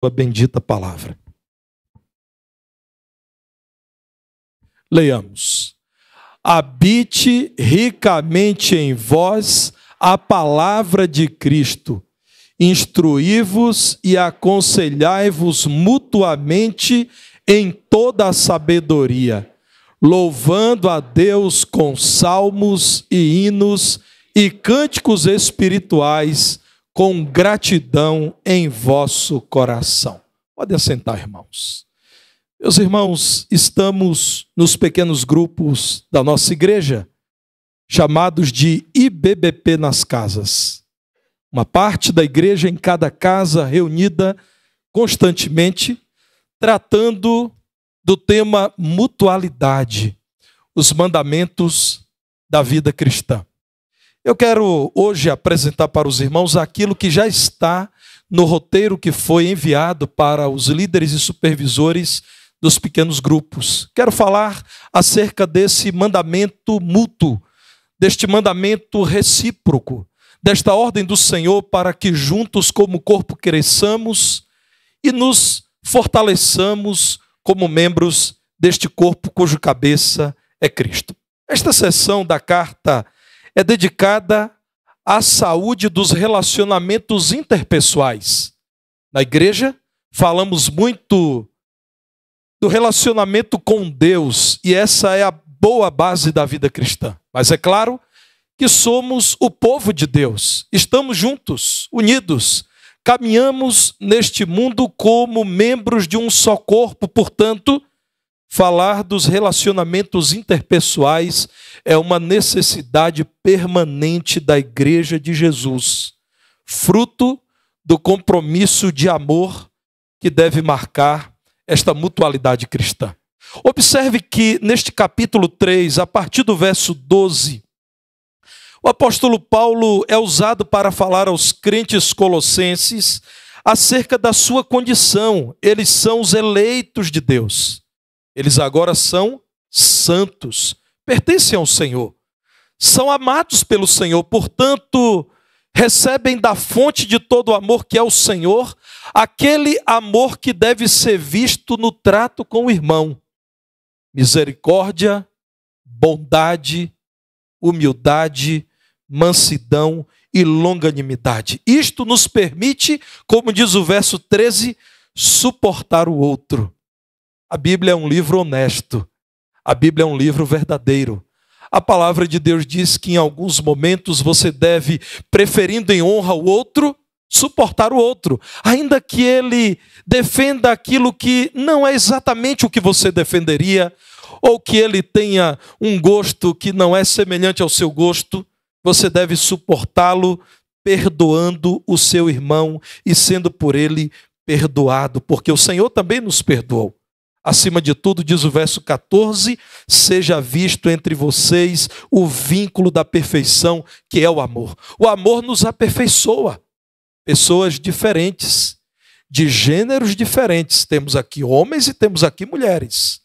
tua bendita palavra. Leiamos. Habite ricamente em vós a palavra de Cristo, instruí-vos e aconselhai-vos mutuamente em toda a sabedoria, louvando a Deus com salmos e hinos e cânticos espirituais com gratidão em vosso coração. Pode assentar, irmãos. Meus irmãos, estamos nos pequenos grupos da nossa igreja, chamados de IBBP nas casas. Uma parte da igreja em cada casa reunida constantemente, tratando do tema mutualidade, os mandamentos da vida cristã. Eu quero hoje apresentar para os irmãos aquilo que já está no roteiro que foi enviado para os líderes e supervisores dos pequenos grupos. Quero falar acerca desse mandamento mútuo, deste mandamento recíproco, desta ordem do Senhor para que juntos, como corpo, cresçamos e nos fortaleçamos como membros deste corpo cujo cabeça é Cristo. Esta sessão da carta é dedicada à saúde dos relacionamentos interpessoais. Na igreja, falamos muito do relacionamento com Deus, e essa é a boa base da vida cristã. Mas é claro que somos o povo de Deus, estamos juntos, unidos, caminhamos neste mundo como membros de um só corpo, portanto, Falar dos relacionamentos interpessoais é uma necessidade permanente da Igreja de Jesus, fruto do compromisso de amor que deve marcar esta mutualidade cristã. Observe que neste capítulo 3, a partir do verso 12, o apóstolo Paulo é usado para falar aos crentes colossenses acerca da sua condição, eles são os eleitos de Deus. Eles agora são santos, pertencem ao Senhor. São amados pelo Senhor, portanto, recebem da fonte de todo o amor que é o Senhor, aquele amor que deve ser visto no trato com o irmão. Misericórdia, bondade, humildade, mansidão e longanimidade. Isto nos permite, como diz o verso 13, suportar o outro. A Bíblia é um livro honesto. A Bíblia é um livro verdadeiro. A palavra de Deus diz que em alguns momentos você deve, preferindo em honra o outro, suportar o outro, ainda que ele defenda aquilo que não é exatamente o que você defenderia, ou que ele tenha um gosto que não é semelhante ao seu gosto, você deve suportá-lo perdoando o seu irmão e sendo por ele perdoado, porque o Senhor também nos perdoou. Acima de tudo, diz o verso 14: seja visto entre vocês o vínculo da perfeição, que é o amor. O amor nos aperfeiçoa. Pessoas diferentes, de gêneros diferentes. Temos aqui homens e temos aqui mulheres.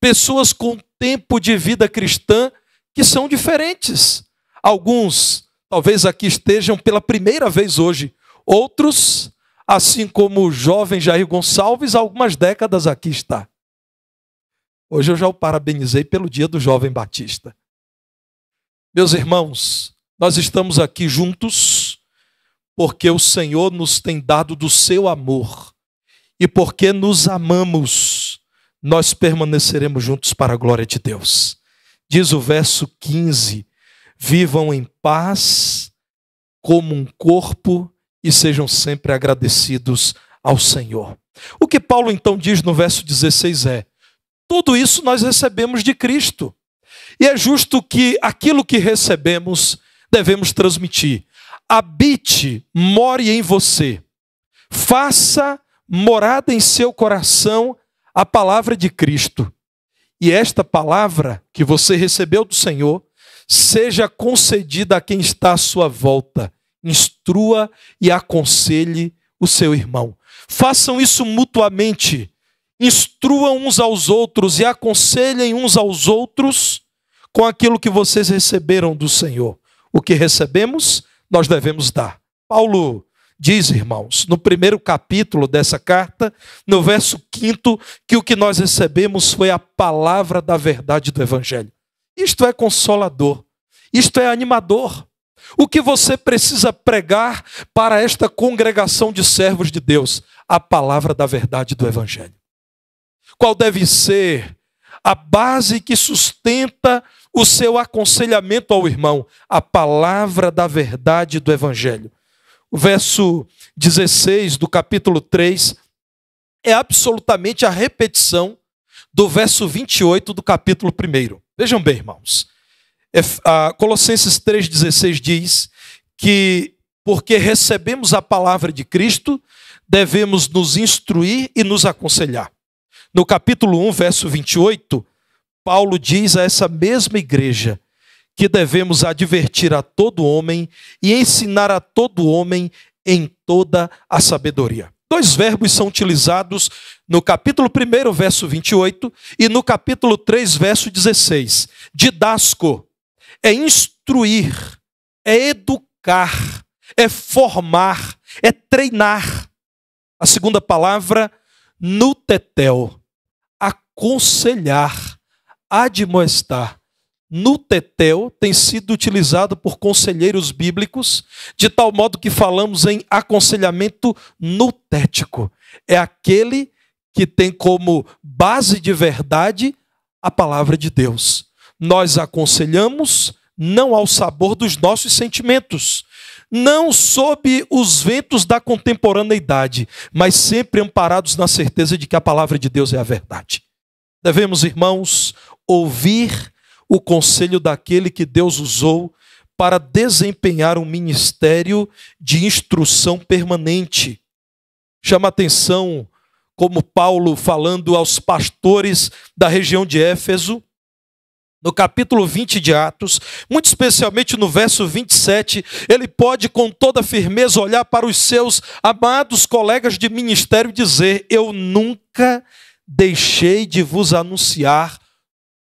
Pessoas com tempo de vida cristã que são diferentes. Alguns talvez aqui estejam pela primeira vez hoje, outros, assim como o jovem Jair Gonçalves, há algumas décadas aqui está. Hoje eu já o parabenizei pelo dia do jovem batista. Meus irmãos, nós estamos aqui juntos porque o Senhor nos tem dado do seu amor e porque nos amamos, nós permaneceremos juntos para a glória de Deus. Diz o verso 15: Vivam em paz como um corpo e sejam sempre agradecidos ao Senhor. O que Paulo então diz no verso 16 é: tudo isso nós recebemos de Cristo. E é justo que aquilo que recebemos devemos transmitir. Habite, more em você. Faça morada em seu coração a palavra de Cristo. E esta palavra que você recebeu do Senhor seja concedida a quem está à sua volta. Instrua e aconselhe o seu irmão. Façam isso mutuamente instruam uns aos outros e aconselhem uns aos outros com aquilo que vocês receberam do Senhor. O que recebemos, nós devemos dar. Paulo diz, irmãos, no primeiro capítulo dessa carta, no verso 5, que o que nós recebemos foi a palavra da verdade do Evangelho. Isto é consolador, isto é animador. O que você precisa pregar para esta congregação de servos de Deus? A palavra da verdade do Evangelho qual deve ser a base que sustenta o seu aconselhamento ao irmão, a palavra da verdade do Evangelho. O verso 16 do capítulo 3 é absolutamente a repetição do verso 28 do capítulo 1. Vejam bem, irmãos. É Colossenses 3,16 diz que, porque recebemos a palavra de Cristo, devemos nos instruir e nos aconselhar. No capítulo 1, verso 28, Paulo diz a essa mesma igreja que devemos advertir a todo homem e ensinar a todo homem em toda a sabedoria. Dois verbos são utilizados no capítulo 1, verso 28, e no capítulo 3, verso 16. Didasco é instruir, é educar, é formar, é treinar. A segunda palavra, nutetel, aconselhar, admoestar. No tetel tem sido utilizado por conselheiros bíblicos, de tal modo que falamos em aconselhamento nutético. É aquele que tem como base de verdade a palavra de Deus. Nós aconselhamos não ao sabor dos nossos sentimentos, não sob os ventos da contemporaneidade, mas sempre amparados na certeza de que a palavra de Deus é a verdade. Devemos, irmãos, ouvir o conselho daquele que Deus usou para desempenhar um ministério de instrução permanente. Chama atenção como Paulo falando aos pastores da região de Éfeso, no capítulo 20 de Atos, muito especialmente no verso 27, ele pode com toda firmeza olhar para os seus amados colegas de ministério e dizer: Eu nunca deixei de vos anunciar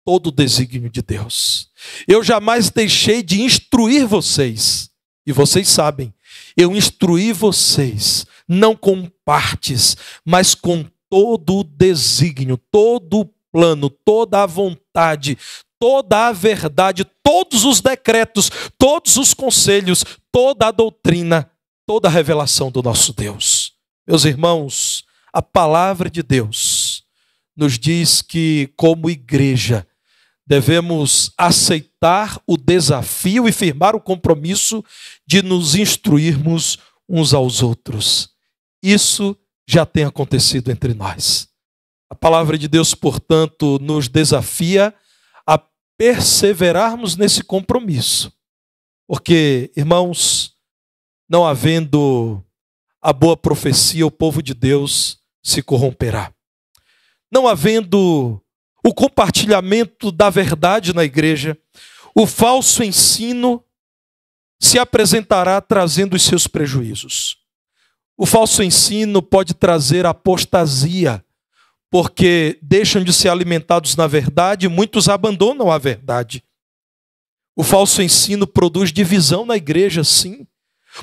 todo o desígnio de Deus. Eu jamais deixei de instruir vocês. E vocês sabem, eu instruí vocês, não com partes, mas com todo o desígnio, todo o plano, toda a vontade, toda a verdade, todos os decretos, todos os conselhos, toda a doutrina, toda a revelação do nosso Deus. Meus irmãos, a palavra de Deus nos diz que, como igreja, devemos aceitar o desafio e firmar o compromisso de nos instruirmos uns aos outros. Isso já tem acontecido entre nós. A palavra de Deus, portanto, nos desafia a perseverarmos nesse compromisso. Porque, irmãos, não havendo a boa profecia, o povo de Deus se corromperá não havendo o compartilhamento da verdade na igreja, o falso ensino se apresentará trazendo os seus prejuízos. O falso ensino pode trazer apostasia, porque deixam de ser alimentados na verdade e muitos abandonam a verdade. O falso ensino produz divisão na igreja, sim.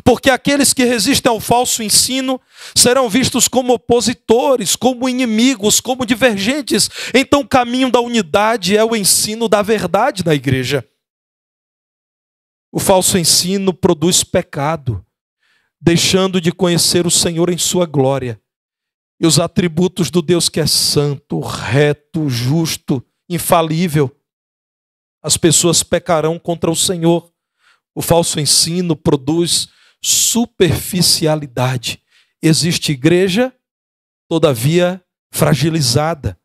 Porque aqueles que resistem ao falso ensino serão vistos como opositores, como inimigos, como divergentes. Então, o caminho da unidade é o ensino da verdade na igreja. O falso ensino produz pecado, deixando de conhecer o Senhor em sua glória e os atributos do Deus que é santo, reto, justo, infalível. As pessoas pecarão contra o Senhor. O falso ensino produz superficialidade. Existe igreja, todavia fragilizada.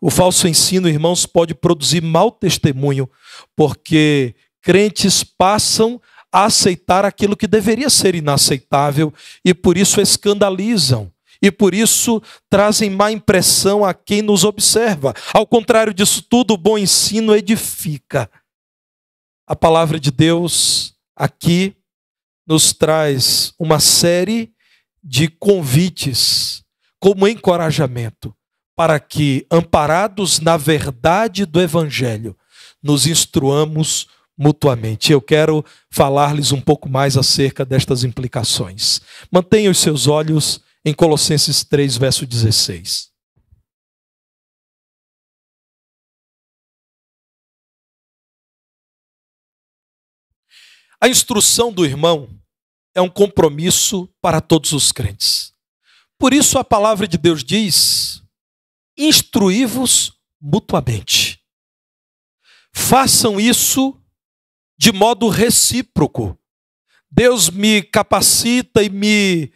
O falso ensino, irmãos, pode produzir mau testemunho, porque crentes passam a aceitar aquilo que deveria ser inaceitável e por isso escandalizam e por isso trazem má impressão a quem nos observa. Ao contrário disso tudo, o bom ensino edifica. A palavra de Deus aqui nos traz uma série de convites como encorajamento para que, amparados na verdade do Evangelho, nos instruamos mutuamente. Eu quero falar-lhes um pouco mais acerca destas implicações. Mantenha os seus olhos em Colossenses 3, verso 16. A instrução do irmão é um compromisso para todos os crentes. Por isso a palavra de Deus diz: instruí-vos mutuamente. Façam isso de modo recíproco. Deus me capacita e me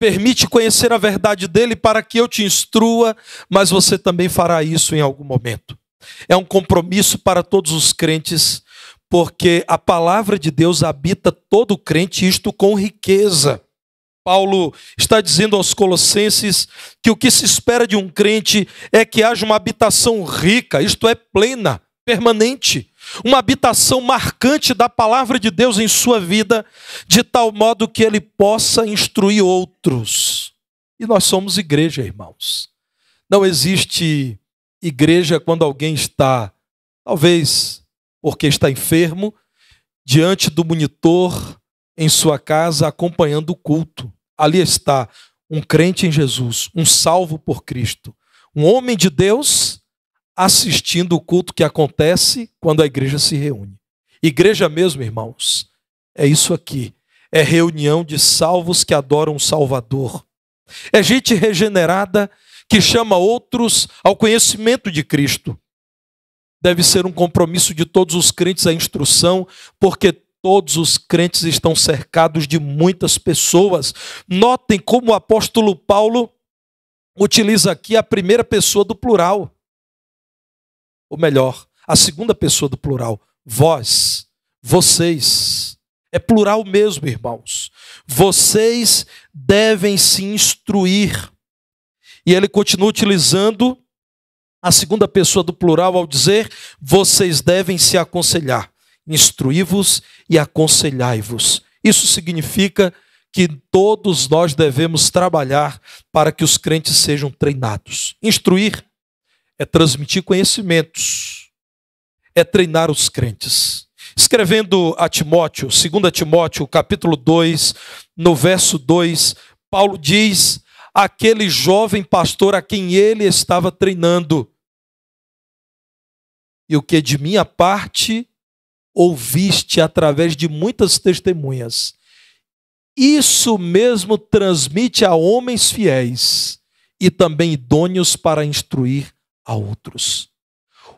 permite conhecer a verdade dele para que eu te instrua, mas você também fará isso em algum momento. É um compromisso para todos os crentes porque a palavra de Deus habita todo crente, isto com riqueza. Paulo está dizendo aos Colossenses que o que se espera de um crente é que haja uma habitação rica, isto é, plena, permanente, uma habitação marcante da palavra de Deus em sua vida, de tal modo que ele possa instruir outros. E nós somos igreja, irmãos. Não existe igreja quando alguém está, talvez, porque está enfermo, diante do monitor em sua casa, acompanhando o culto. Ali está um crente em Jesus, um salvo por Cristo, um homem de Deus assistindo o culto que acontece quando a igreja se reúne. Igreja mesmo, irmãos, é isso aqui. É reunião de salvos que adoram o Salvador. É gente regenerada que chama outros ao conhecimento de Cristo deve ser um compromisso de todos os crentes a instrução, porque todos os crentes estão cercados de muitas pessoas. Notem como o apóstolo Paulo utiliza aqui a primeira pessoa do plural. Ou melhor, a segunda pessoa do plural, vós, vocês. É plural mesmo, irmãos. Vocês devem se instruir. E ele continua utilizando a segunda pessoa do plural ao dizer: vocês devem se aconselhar. Instruí-vos e aconselhai-vos. Isso significa que todos nós devemos trabalhar para que os crentes sejam treinados. Instruir é transmitir conhecimentos, é treinar os crentes. Escrevendo a Timóteo, 2 Timóteo, capítulo 2, no verso 2, Paulo diz: aquele jovem pastor a quem ele estava treinando, e o que de minha parte ouviste através de muitas testemunhas. Isso mesmo transmite a homens fiéis e também idôneos para instruir a outros.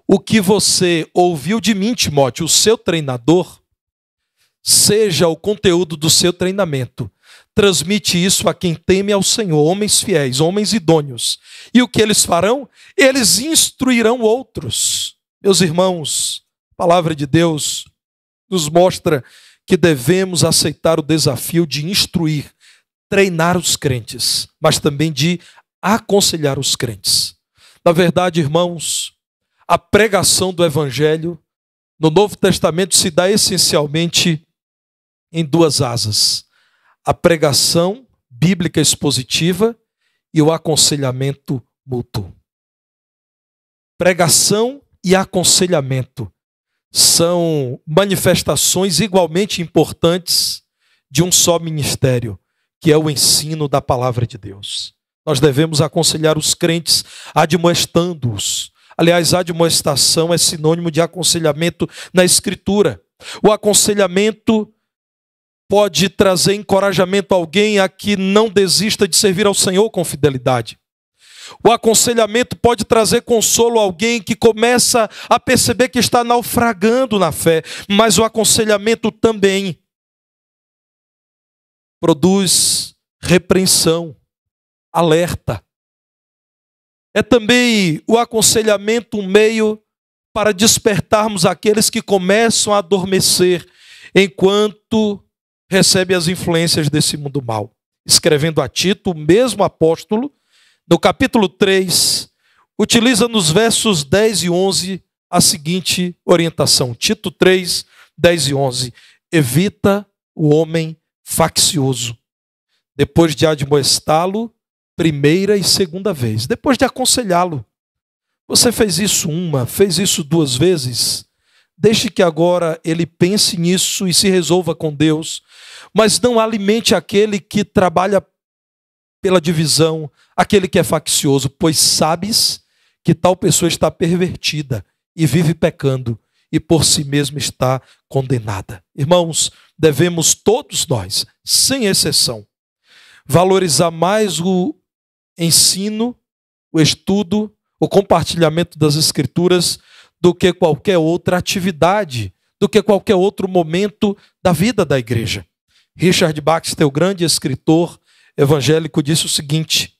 O que você ouviu de mim, Timóteo, o seu treinador, seja o conteúdo do seu treinamento. Transmite isso a quem teme ao Senhor, homens fiéis, homens idôneos. E o que eles farão? Eles instruirão outros. Meus irmãos, a palavra de Deus nos mostra que devemos aceitar o desafio de instruir, treinar os crentes, mas também de aconselhar os crentes. Na verdade, irmãos, a pregação do Evangelho no Novo Testamento se dá essencialmente em duas asas: a pregação bíblica expositiva e o aconselhamento mútuo. Pregação e aconselhamento são manifestações igualmente importantes de um só ministério, que é o ensino da palavra de Deus. Nós devemos aconselhar os crentes, admoestando-os. Aliás, admoestação é sinônimo de aconselhamento na Escritura. O aconselhamento pode trazer encorajamento a alguém a que não desista de servir ao Senhor com fidelidade. O aconselhamento pode trazer consolo a alguém que começa a perceber que está naufragando na fé, mas o aconselhamento também produz repreensão, alerta. É também o aconselhamento um meio para despertarmos aqueles que começam a adormecer enquanto recebem as influências desse mundo mal. Escrevendo a Tito, o mesmo apóstolo no capítulo 3, utiliza nos versos 10 e 11 a seguinte orientação. Tito 3, 10 e 11. Evita o homem faccioso. Depois de admoestá-lo, primeira e segunda vez. Depois de aconselhá-lo. Você fez isso uma, fez isso duas vezes. Deixe que agora ele pense nisso e se resolva com Deus. Mas não alimente aquele que trabalha pela divisão, aquele que é faccioso, pois sabes que tal pessoa está pervertida e vive pecando e por si mesma está condenada. Irmãos, devemos todos nós, sem exceção, valorizar mais o ensino, o estudo, o compartilhamento das Escrituras do que qualquer outra atividade, do que qualquer outro momento da vida da igreja. Richard Baxter, o grande escritor evangélico disse o seguinte: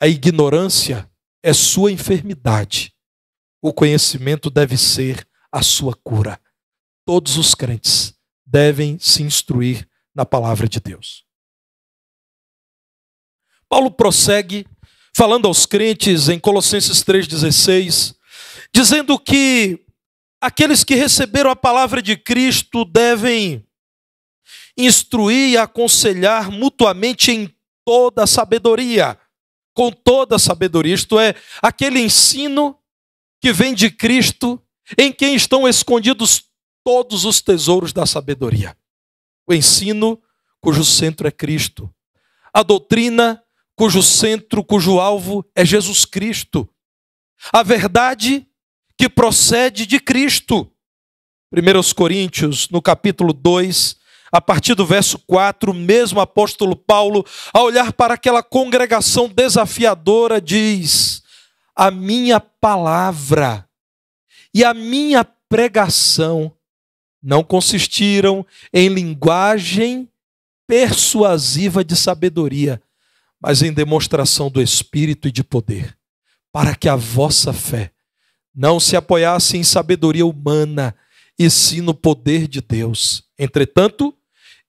a ignorância é sua enfermidade, o conhecimento deve ser a sua cura. Todos os crentes devem se instruir na palavra de Deus. Paulo prossegue falando aos crentes em Colossenses 3,16, dizendo que aqueles que receberam a palavra de Cristo devem instruir e aconselhar mutuamente em toda sabedoria, com toda sabedoria, isto é, aquele ensino que vem de Cristo, em quem estão escondidos todos os tesouros da sabedoria. O ensino cujo centro é Cristo, a doutrina cujo centro, cujo alvo é Jesus Cristo, a verdade que procede de Cristo. 1 Coríntios, no capítulo 2, a partir do verso 4, mesmo apóstolo Paulo, a olhar para aquela congregação desafiadora, diz: A minha palavra e a minha pregação não consistiram em linguagem persuasiva de sabedoria, mas em demonstração do Espírito e de poder, para que a vossa fé não se apoiasse em sabedoria humana, e sim no poder de Deus. Entretanto,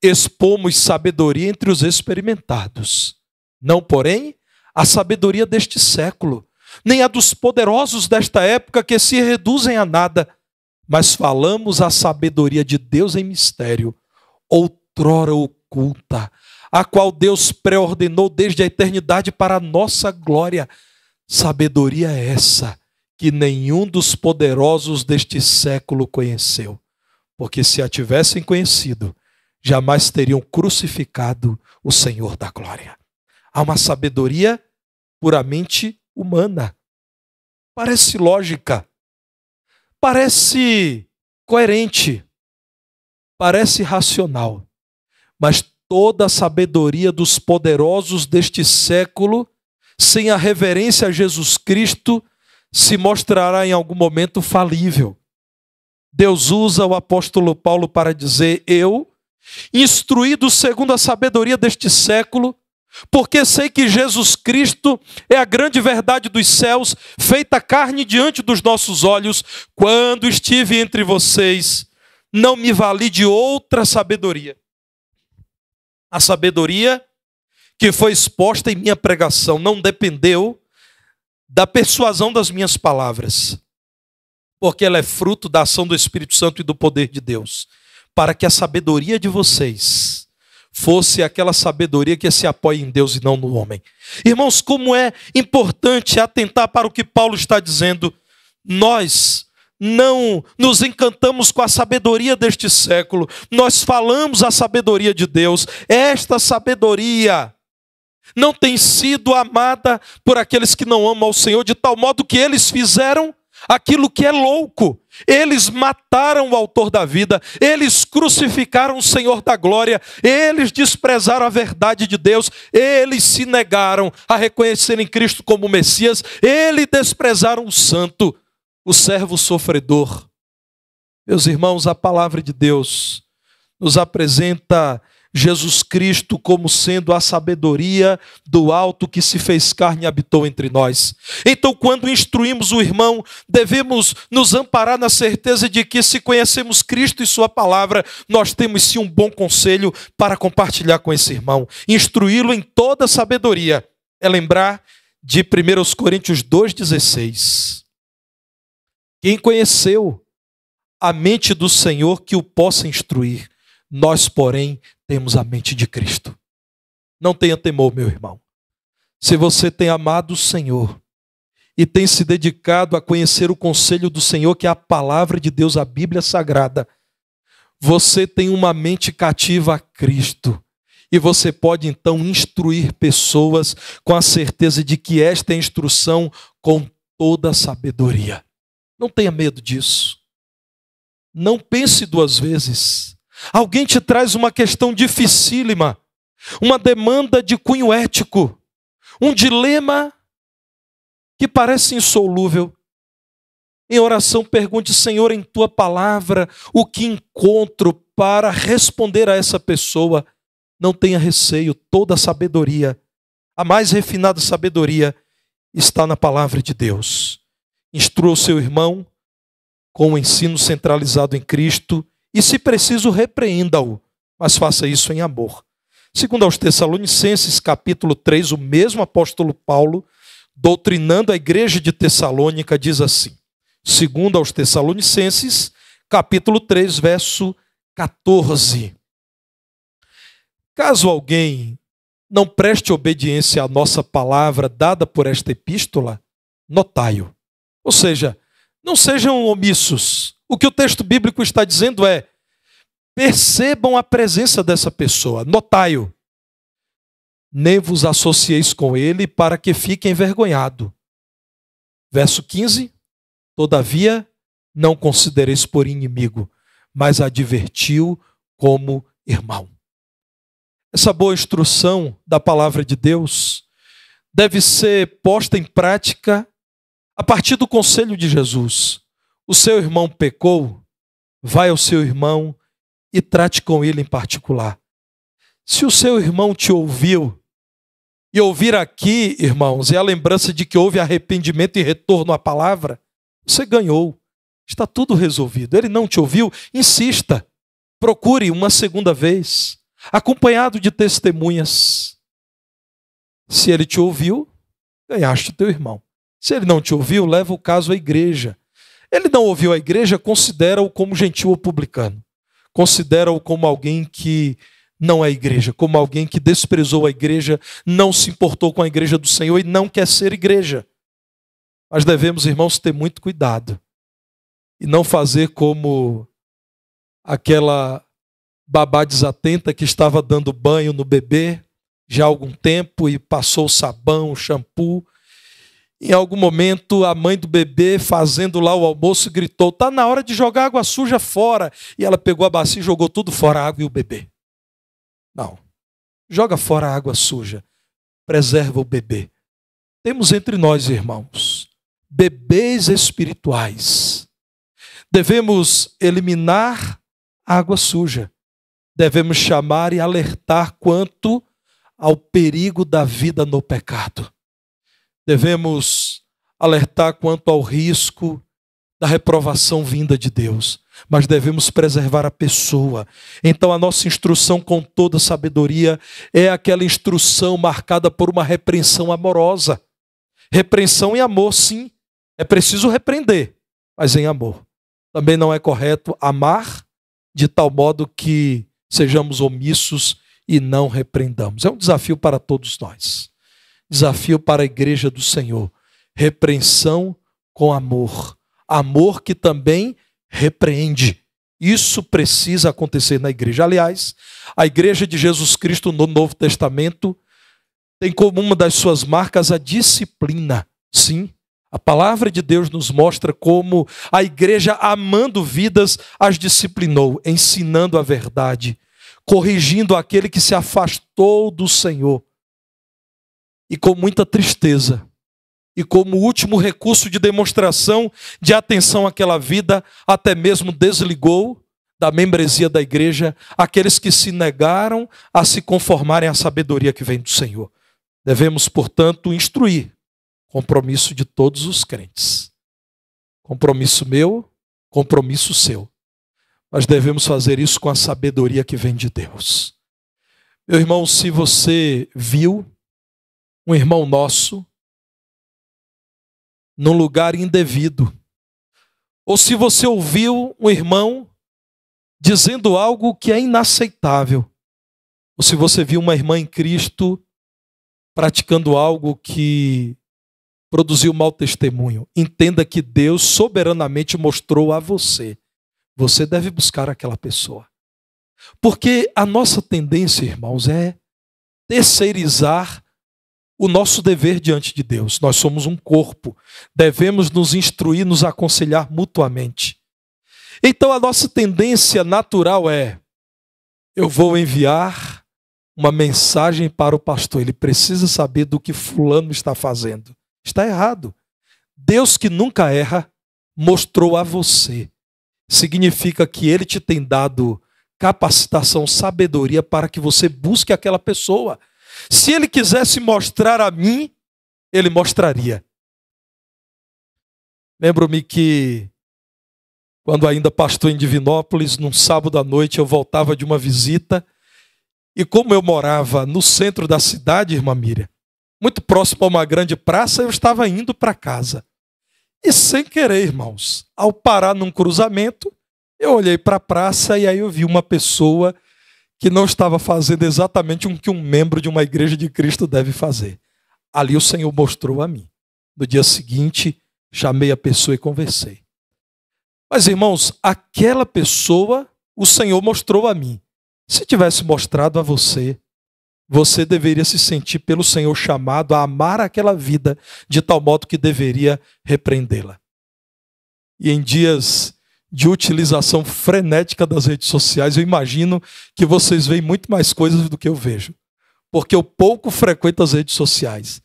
expomos sabedoria entre os experimentados, não, porém, a sabedoria deste século, nem a dos poderosos desta época que se reduzem a nada, mas falamos a sabedoria de Deus em mistério, outrora oculta, a qual Deus preordenou desde a eternidade para a nossa glória. Sabedoria é essa que nenhum dos poderosos deste século conheceu, porque se a tivessem conhecido, jamais teriam crucificado o Senhor da glória. Há uma sabedoria puramente humana. Parece lógica. Parece coerente. Parece racional. Mas toda a sabedoria dos poderosos deste século, sem a reverência a Jesus Cristo, se mostrará em algum momento falível. Deus usa o apóstolo Paulo para dizer: Eu, instruído segundo a sabedoria deste século, porque sei que Jesus Cristo é a grande verdade dos céus, feita carne diante dos nossos olhos, quando estive entre vocês, não me vali de outra sabedoria. A sabedoria que foi exposta em minha pregação não dependeu da persuasão das minhas palavras, porque ela é fruto da ação do Espírito Santo e do poder de Deus para que a sabedoria de vocês fosse aquela sabedoria que se apoia em Deus e não no homem. Irmãos, como é importante atentar para o que Paulo está dizendo. Nós não nos encantamos com a sabedoria deste século, nós falamos a sabedoria de Deus. Esta sabedoria não tem sido amada por aqueles que não amam ao Senhor, de tal modo que eles fizeram aquilo que é louco, eles mataram o autor da vida, eles crucificaram o Senhor da glória, eles desprezaram a verdade de Deus, eles se negaram a reconhecerem Cristo como Messias, eles desprezaram o santo, o servo sofredor. Meus irmãos, a palavra de Deus nos apresenta Jesus Cristo como sendo a sabedoria do alto que se fez carne e habitou entre nós. Então, quando instruímos o irmão, devemos nos amparar na certeza de que, se conhecemos Cristo e Sua palavra, nós temos sim um bom conselho para compartilhar com esse irmão. Instruí-lo em toda sabedoria é lembrar de 1 Coríntios 2,16. Quem conheceu a mente do Senhor que o possa instruir? Nós, porém, temos a mente de Cristo. Não tenha temor, meu irmão. Se você tem amado o Senhor e tem se dedicado a conhecer o conselho do Senhor, que é a palavra de Deus, a Bíblia Sagrada, você tem uma mente cativa a Cristo. E você pode então instruir pessoas com a certeza de que esta é instrução com toda a sabedoria. Não tenha medo disso. Não pense duas vezes. Alguém te traz uma questão dificílima, uma demanda de cunho ético, um dilema que parece insolúvel. Em oração, pergunte, Senhor, em tua palavra, o que encontro para responder a essa pessoa. Não tenha receio, toda a sabedoria, a mais refinada sabedoria, está na palavra de Deus. Instrua o seu irmão com o ensino centralizado em Cristo e, se preciso, repreenda-o, mas faça isso em amor. Segundo aos Tessalonicenses, capítulo 3, o mesmo apóstolo Paulo, doutrinando a igreja de Tessalônica, diz assim: Segundo aos Tessalonicenses, capítulo 3, verso 14. Caso alguém não preste obediência à nossa palavra dada por esta epístola, notai-o. Ou seja, não sejam omissos, o que o texto bíblico está dizendo é: percebam a presença dessa pessoa, notai-o. Nem vos associeis com ele para que fique envergonhado. Verso 15: Todavia, não considereis por inimigo, mas advertiu como irmão. Essa boa instrução da palavra de Deus deve ser posta em prática a partir do conselho de Jesus o seu irmão pecou, vai ao seu irmão e trate com ele em particular. Se o seu irmão te ouviu, e ouvir aqui, irmãos, é a lembrança de que houve arrependimento e retorno à palavra, você ganhou. Está tudo resolvido. Ele não te ouviu? Insista. Procure uma segunda vez, acompanhado de testemunhas. Se ele te ouviu, ganhaste o teu irmão. Se ele não te ouviu, leva o caso à igreja ele não ouviu a igreja, considera-o como gentil ou publicano. Considera-o como alguém que não é igreja, como alguém que desprezou a igreja, não se importou com a igreja do Senhor e não quer ser igreja. Mas devemos, irmãos, ter muito cuidado e não fazer como aquela babá desatenta que estava dando banho no bebê já há algum tempo e passou sabão, shampoo em algum momento, a mãe do bebê, fazendo lá o almoço, gritou: Está na hora de jogar água suja fora. E ela pegou a bacia e jogou tudo fora, a água e o bebê. Não. Joga fora a água suja. Preserva o bebê. Temos entre nós, irmãos, bebês espirituais. Devemos eliminar a água suja. Devemos chamar e alertar quanto ao perigo da vida no pecado devemos alertar quanto ao risco da reprovação vinda de Deus, mas devemos preservar a pessoa. Então, a nossa instrução com toda sabedoria é aquela instrução marcada por uma repreensão amorosa. Repreensão e amor, sim. É preciso repreender, mas em amor. Também não é correto amar de tal modo que sejamos omissos e não repreendamos. É um desafio para todos nós. Desafio para a igreja do Senhor: repreensão com amor. Amor que também repreende. Isso precisa acontecer na igreja. Aliás, a igreja de Jesus Cristo no Novo Testamento tem como uma das suas marcas a disciplina. Sim, a palavra de Deus nos mostra como a igreja, amando vidas, as disciplinou, ensinando a verdade, corrigindo aquele que se afastou do Senhor, e com muita tristeza. E como último recurso de demonstração de atenção àquela vida, até mesmo desligou da membresia da igreja aqueles que se negaram a se conformarem à sabedoria que vem do Senhor. Devemos, portanto, instruir. Compromisso de todos os crentes. Compromisso meu, compromisso seu. Mas devemos fazer isso com a sabedoria que vem de Deus. Meu irmão, se você viu um irmão nosso num lugar indevido. Ou se você ouviu um irmão dizendo algo que é inaceitável. Ou se você viu uma irmã em Cristo praticando algo que produziu mau testemunho. Entenda que Deus soberanamente mostrou a você. Você deve buscar aquela pessoa. Porque a nossa tendência, irmãos, é terceirizar o nosso dever diante de Deus. Nós somos um corpo, devemos nos instruir, nos aconselhar mutuamente. Então a nossa tendência natural é: eu vou enviar uma mensagem para o pastor, ele precisa saber do que fulano está fazendo. Está errado. Deus que nunca erra mostrou a você. Significa que ele te tem dado capacitação, sabedoria para que você busque aquela pessoa se ele quisesse mostrar a mim, ele mostraria. Lembro-me que, quando ainda pastor em Divinópolis, num sábado à noite eu voltava de uma visita, e como eu morava no centro da cidade, irmã Miriam, muito próximo a uma grande praça, eu estava indo para casa. E sem querer, irmãos, ao parar num cruzamento, eu olhei para a praça e aí eu vi uma pessoa que não estava fazendo exatamente o que um membro de uma igreja de Cristo deve fazer. Ali o Senhor mostrou a mim. No dia seguinte, chamei a pessoa e conversei. Mas, irmãos, aquela pessoa o Senhor mostrou a mim. Se tivesse mostrado a você, você deveria se sentir pelo Senhor chamado a amar aquela vida de tal modo que deveria repreendê-la. E em dias de utilização frenética das redes sociais, eu imagino que vocês veem muito mais coisas do que eu vejo, porque eu pouco frequento as redes sociais.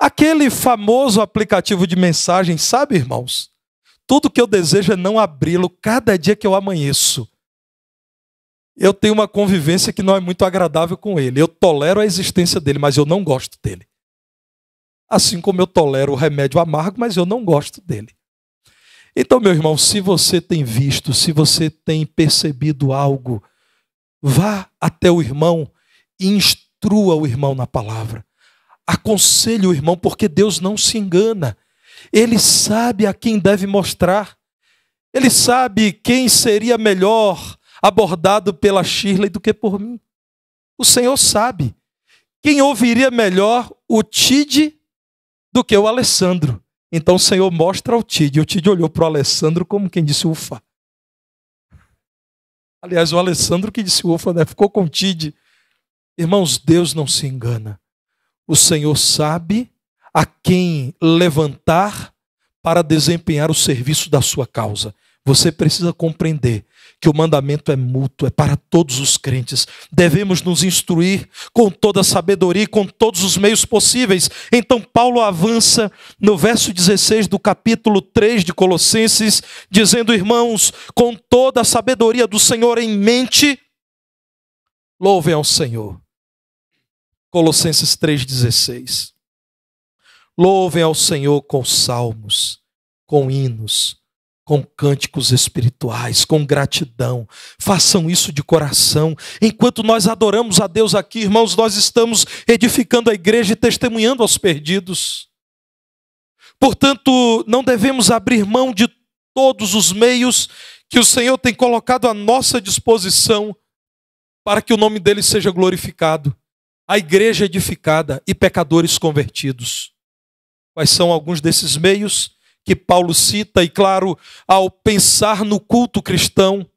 Aquele famoso aplicativo de mensagem, sabe, irmãos? Tudo que eu desejo é não abri-lo cada dia que eu amanheço. Eu tenho uma convivência que não é muito agradável com ele. Eu tolero a existência dele, mas eu não gosto dele. Assim como eu tolero o remédio amargo, mas eu não gosto dele. Então, meu irmão, se você tem visto, se você tem percebido algo, vá até o irmão e instrua o irmão na palavra. Aconselhe o irmão, porque Deus não se engana. Ele sabe a quem deve mostrar. Ele sabe quem seria melhor abordado pela Shirley do que por mim. O Senhor sabe quem ouviria melhor o Tide do que o Alessandro. Então o Senhor mostra ao Tide. E o Tide olhou para o Alessandro como quem disse: ufa. Aliás, o Alessandro que disse: ufa, né? ficou com o Tide. Irmãos, Deus não se engana. O Senhor sabe a quem levantar para desempenhar o serviço da sua causa. Você precisa compreender que o mandamento é mútuo, é para todos os crentes. Devemos nos instruir com toda a sabedoria e com todos os meios possíveis. Então, Paulo avança no verso 16 do capítulo 3 de Colossenses, dizendo: Irmãos, com toda a sabedoria do Senhor em mente, louvem ao Senhor. Colossenses 3,16. Louvem ao Senhor com salmos, com hinos com cânticos espirituais, com gratidão. Façam isso de coração. Enquanto nós adoramos a Deus aqui, irmãos, nós estamos edificando a igreja e testemunhando aos perdidos. Portanto, não devemos abrir mão de todos os meios que o Senhor tem colocado à nossa disposição para que o nome dele seja glorificado. A igreja edificada e pecadores convertidos. Quais são alguns desses meios? que Paulo cita, e claro, ao pensar no culto cristão,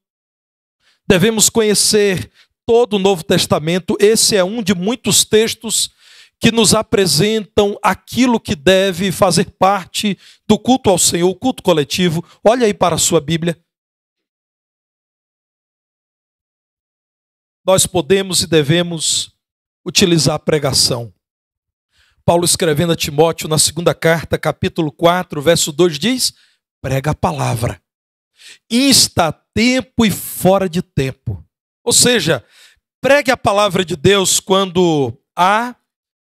devemos conhecer todo o Novo Testamento. Esse é um de muitos textos que nos apresentam aquilo que deve fazer parte do culto ao Senhor, o culto coletivo. Olha aí para a sua Bíblia. Nós podemos e devemos utilizar a pregação. Paulo escrevendo a Timóteo na segunda carta, capítulo 4, verso 2 diz: prega a palavra. Insta a tempo e fora de tempo. Ou seja, pregue a palavra de Deus quando há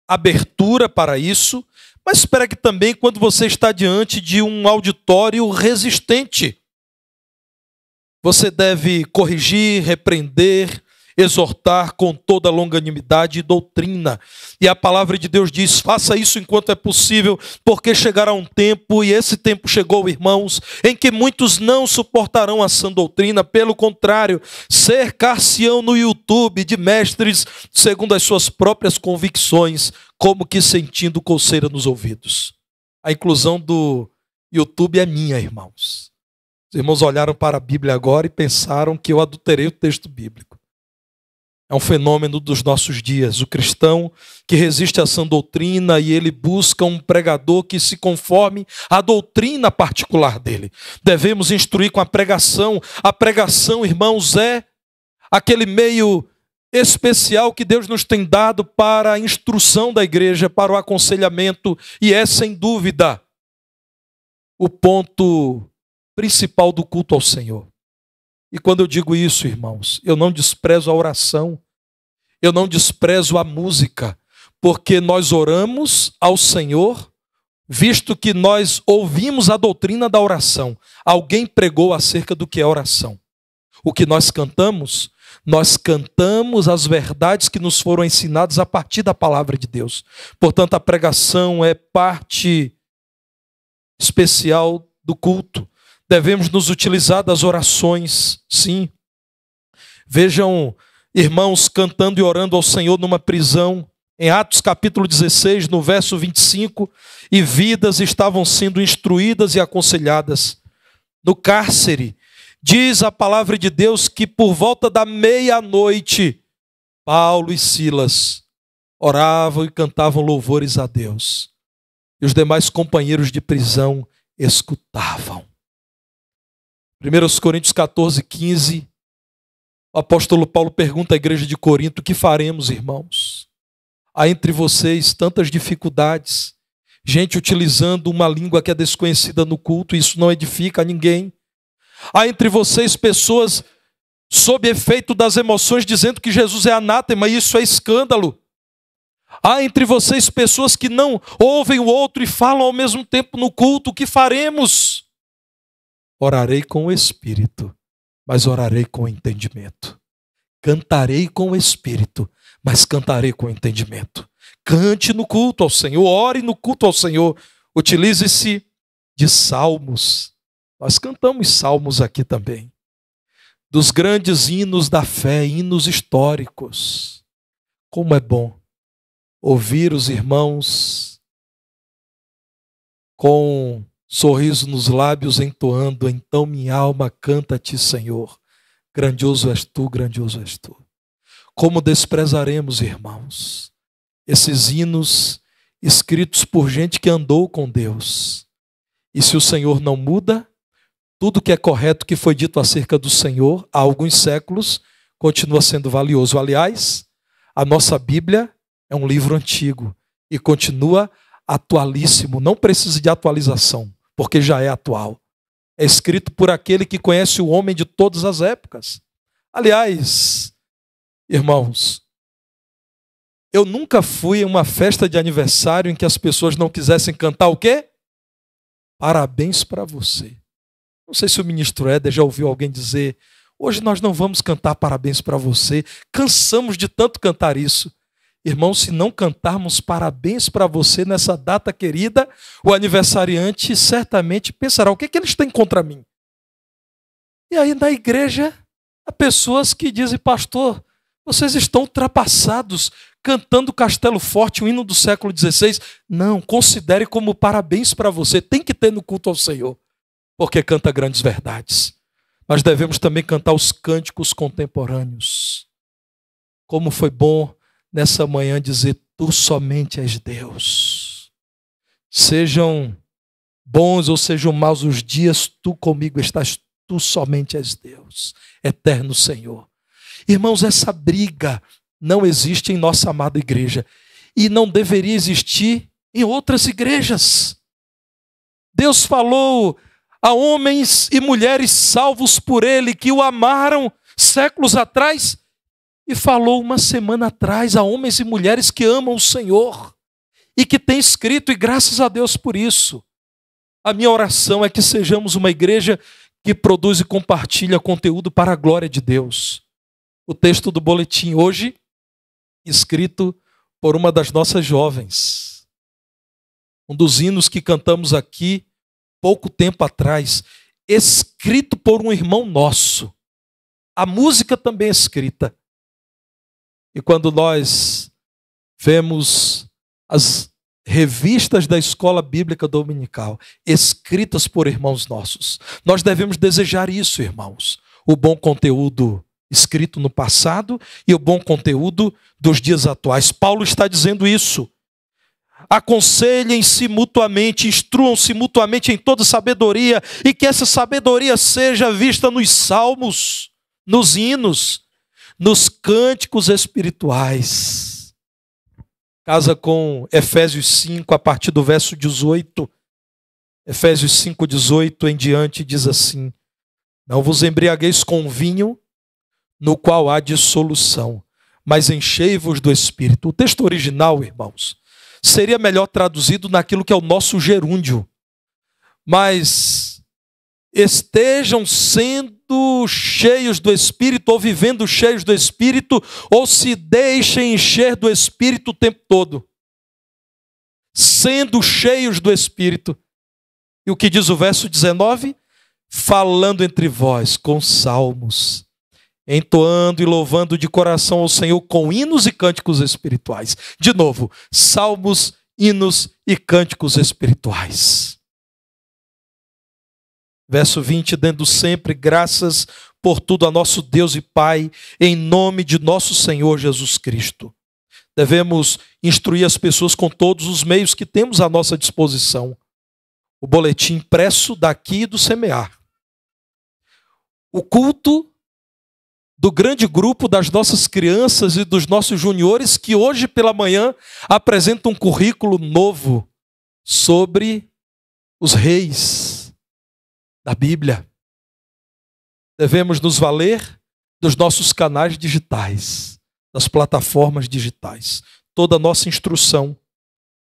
abertura para isso, mas pregue também quando você está diante de um auditório resistente. Você deve corrigir, repreender, exortar com toda longanimidade e doutrina. E a palavra de Deus diz: faça isso enquanto é possível, porque chegará um tempo, e esse tempo chegou, irmãos, em que muitos não suportarão a sã doutrina, pelo contrário, cercar-se-ão no YouTube de mestres segundo as suas próprias convicções, como que sentindo coceira nos ouvidos. A inclusão do YouTube é minha, irmãos. Os irmãos olharam para a Bíblia agora e pensaram que eu adulterei o texto bíblico. É um fenômeno dos nossos dias. O cristão que resiste à sã doutrina e ele busca um pregador que se conforme à doutrina particular dele. Devemos instruir com a pregação. A pregação, irmãos, é aquele meio especial que Deus nos tem dado para a instrução da igreja, para o aconselhamento, e é sem dúvida o ponto principal do culto ao Senhor. E quando eu digo isso, irmãos, eu não desprezo a oração, eu não desprezo a música, porque nós oramos ao Senhor, visto que nós ouvimos a doutrina da oração. Alguém pregou acerca do que é oração. O que nós cantamos, nós cantamos as verdades que nos foram ensinadas a partir da palavra de Deus. Portanto, a pregação é parte especial do culto devemos nos utilizar das orações, sim. Vejam irmãos cantando e orando ao Senhor numa prisão, em Atos capítulo 16, no verso 25, e vidas estavam sendo instruídas e aconselhadas. No cárcere, diz a palavra de Deus que por volta da meia-noite, Paulo e Silas oravam e cantavam louvores a Deus. E os demais companheiros de prisão escutavam. 1 Coríntios 14, 15, o apóstolo Paulo pergunta à igreja de Corinto: que faremos, irmãos? Há entre vocês tantas dificuldades, gente utilizando uma língua que é desconhecida no culto, isso não edifica ninguém. Há entre vocês pessoas sob efeito das emoções dizendo que Jesus é anátema, isso é escândalo. Há entre vocês pessoas que não ouvem o outro e falam ao mesmo tempo no culto, o que faremos? Orarei com o espírito, mas orarei com o entendimento. Cantarei com o espírito, mas cantarei com o entendimento. Cante no culto ao Senhor, ore no culto ao Senhor. Utilize-se de salmos. Nós cantamos salmos aqui também. Dos grandes hinos da fé, hinos históricos. Como é bom ouvir os irmãos com sorriso nos lábios, entoando: Então minha alma canta a ti, Senhor. Grandioso és tu, grandioso és tu. Como desprezaremos, irmãos, esses hinos escritos por gente que andou com Deus. E se o Senhor não muda, tudo que é correto que foi dito acerca do Senhor há alguns séculos continua sendo valioso. Aliás, a nossa Bíblia é um livro antigo e continua atualíssimo, não precisa de atualização porque já é atual. É escrito por aquele que conhece o homem de todas as épocas. Aliás, irmãos, eu nunca fui a uma festa de aniversário em que as pessoas não quisessem cantar o quê? Parabéns para você. Não sei se o ministro Éder já ouviu alguém dizer: hoje nós não vamos cantar parabéns para você, cansamos de tanto cantar isso. Irmão, se não cantarmos parabéns para você nessa data querida, o aniversariante certamente pensará: o que, é que eles têm contra mim? E aí na igreja, há pessoas que dizem: Pastor, vocês estão ultrapassados cantando Castelo Forte, o hino do século XVI. Não, considere como parabéns para você. Tem que ter no culto ao Senhor, porque canta grandes verdades. Mas devemos também cantar os cânticos contemporâneos. Como foi bom nessa manhã dizer: Tu somente és Deus. Sejam bons ou sejam maus os dias, tu comigo estás, tu somente és Deus, eterno Senhor. Irmãos, essa briga não existe em nossa amada igreja e não deveria existir em outras igrejas. Deus falou a homens e mulheres salvos por ele que o amaram séculos atrás e falou uma semana atrás a homens e mulheres que amam o Senhor e que tem escrito, e graças a Deus por isso. A minha oração é que sejamos uma igreja que produz e compartilha conteúdo para a glória de Deus. O texto do boletim hoje, escrito por uma das nossas jovens. Um dos hinos que cantamos aqui pouco tempo atrás, escrito por um irmão nosso. A música também é escrita. E quando nós vemos as revistas da escola bíblica dominical, escritas por irmãos nossos, nós devemos desejar isso, irmãos. O bom conteúdo escrito no passado e o bom conteúdo dos dias atuais. Paulo está dizendo isso. Aconselhem-se mutuamente, instruam-se mutuamente em toda sabedoria e que essa sabedoria seja vista nos salmos, nos hinos, nos cânticos espirituais. Casa com Efésios 5, a partir do verso 18. Efésios 5, 18 em diante diz assim: Não vos embriagueis com vinho, no qual há dissolução, mas enchei-vos do espírito. O texto original, irmãos, seria melhor traduzido naquilo que é o nosso gerúndio. Mas estejam sendo cheios do Espírito ou vivendo cheios do Espírito ou se deixem encher do Espírito o tempo todo. Sendo cheios do Espírito. E o que diz o verso 19? Falando entre vós com salmos, entoando e louvando de coração ao Senhor com hinos e cânticos espirituais. De novo, salmos, hinos e cânticos espirituais. Verso 20, dando sempre graças por tudo a nosso Deus e Pai, em nome de nosso Senhor Jesus Cristo. Devemos instruir as pessoas com todos os meios que temos à nossa disposição. O boletim impresso daqui do semear. O culto do grande grupo das nossas crianças e dos nossos juniores que hoje pela manhã apresenta um currículo novo sobre os reis da Bíblia. Devemos nos valer dos nossos canais digitais, das plataformas digitais. Toda a nossa instrução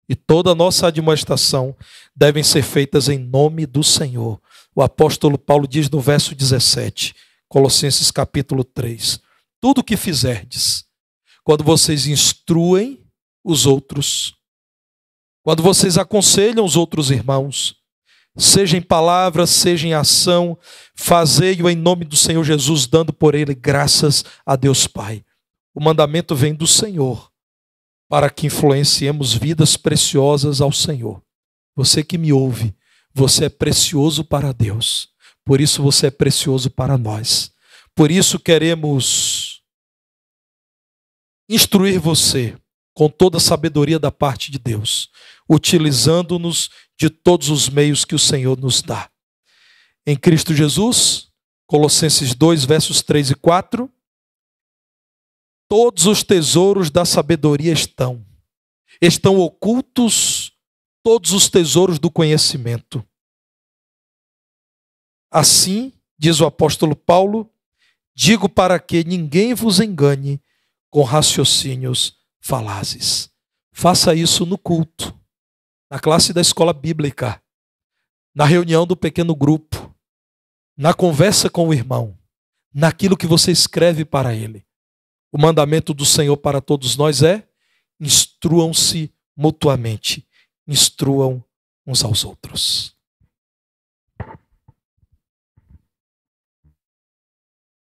e toda a nossa administração devem ser feitas em nome do Senhor. O apóstolo Paulo diz no verso 17, Colossenses capítulo 3: Tudo o que fizerdes, quando vocês instruem os outros, quando vocês aconselham os outros irmãos, seja em palavra, seja em ação, fazei-o em nome do Senhor Jesus, dando por ele graças a Deus Pai. O mandamento vem do Senhor, para que influenciemos vidas preciosas ao Senhor. Você que me ouve, você é precioso para Deus, por isso você é precioso para nós. Por isso queremos instruir você com toda a sabedoria da parte de Deus, utilizando-nos de todos os meios que o Senhor nos dá. Em Cristo Jesus, Colossenses 2, versos 3 e 4, todos os tesouros da sabedoria estão. Estão ocultos todos os tesouros do conhecimento. Assim, diz o apóstolo Paulo, digo para que ninguém vos engane com raciocínios falasses. Faça isso no culto, na classe da escola bíblica, na reunião do pequeno grupo, na conversa com o irmão, naquilo que você escreve para ele. O mandamento do Senhor para todos nós é: instruam-se mutuamente, instruam uns aos outros.